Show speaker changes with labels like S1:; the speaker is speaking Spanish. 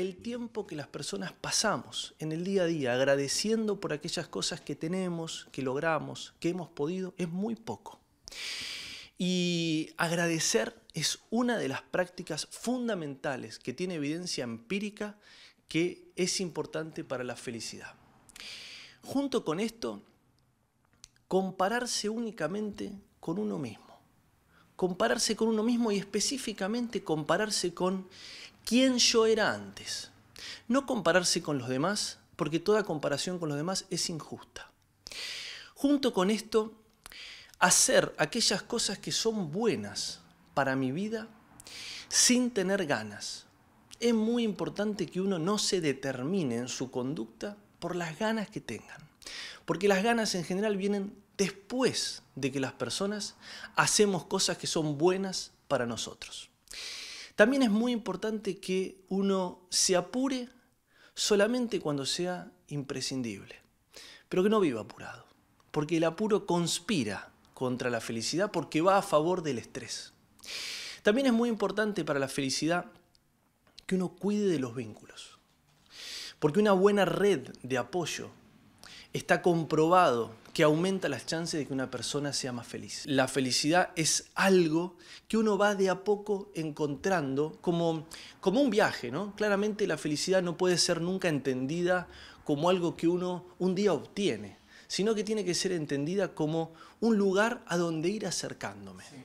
S1: el tiempo que las personas pasamos en el día a día agradeciendo por aquellas cosas que tenemos, que logramos, que hemos podido, es muy poco. Y agradecer es una de las prácticas fundamentales que tiene evidencia empírica que es importante para la felicidad. Junto con esto, compararse únicamente con uno mismo. Compararse con uno mismo y específicamente compararse con quién yo era antes. No compararse con los demás, porque toda comparación con los demás es injusta. Junto con esto, hacer aquellas cosas que son buenas para mi vida sin tener ganas. Es muy importante que uno no se determine en su conducta por las ganas que tengan, porque las ganas en general vienen después de que las personas hacemos cosas que son buenas para nosotros. También es muy importante que uno se apure solamente cuando sea imprescindible, pero que no viva apurado, porque el apuro conspira contra la felicidad porque va a favor del estrés. También es muy importante para la felicidad que uno cuide de los vínculos, porque una buena red de apoyo está comprobado que aumenta las chances de que una persona sea más feliz. La felicidad es algo que uno va de a poco encontrando como, como un viaje, ¿no? Claramente la felicidad no puede ser nunca entendida como algo que uno un día obtiene, sino que tiene que ser entendida como un lugar a donde ir acercándome.